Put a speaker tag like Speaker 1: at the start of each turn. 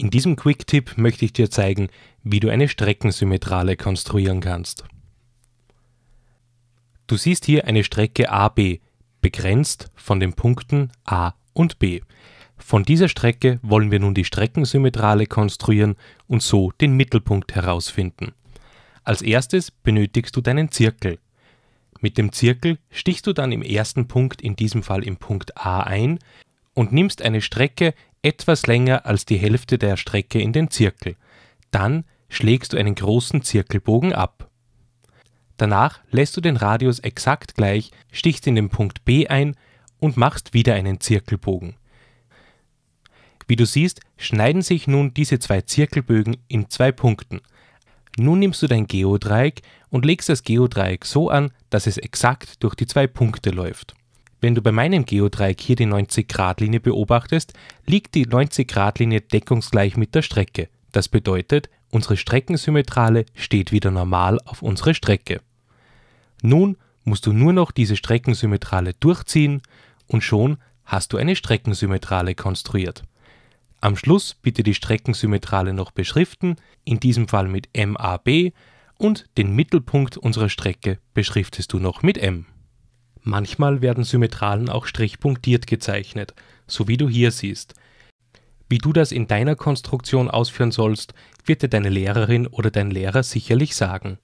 Speaker 1: In diesem Quick-Tipp möchte ich dir zeigen, wie du eine Streckensymmetrale konstruieren kannst. Du siehst hier eine Strecke AB, begrenzt von den Punkten A und B. Von dieser Strecke wollen wir nun die Streckensymmetrale konstruieren und so den Mittelpunkt herausfinden. Als erstes benötigst du deinen Zirkel. Mit dem Zirkel stichst du dann im ersten Punkt, in diesem Fall im Punkt A ein, und nimmst eine Strecke etwas länger als die Hälfte der Strecke in den Zirkel. Dann schlägst du einen großen Zirkelbogen ab. Danach lässt du den Radius exakt gleich, stichst in den Punkt B ein und machst wieder einen Zirkelbogen. Wie du siehst, schneiden sich nun diese zwei Zirkelbögen in zwei Punkten. Nun nimmst du dein Geodreieck und legst das Geodreieck so an, dass es exakt durch die zwei Punkte läuft. Wenn du bei meinem Geodreieck hier die 90-Grad-Linie beobachtest, liegt die 90-Grad-Linie deckungsgleich mit der Strecke. Das bedeutet, unsere Streckensymmetrale steht wieder normal auf unsere Strecke. Nun musst du nur noch diese Streckensymmetrale durchziehen und schon hast du eine Streckensymmetrale konstruiert. Am Schluss bitte die Streckensymmetrale noch beschriften, in diesem Fall mit MAB, und den Mittelpunkt unserer Strecke beschriftest du noch mit M. Manchmal werden Symmetralen auch strichpunktiert gezeichnet, so wie du hier siehst. Wie du das in deiner Konstruktion ausführen sollst, wird dir deine Lehrerin oder dein Lehrer sicherlich sagen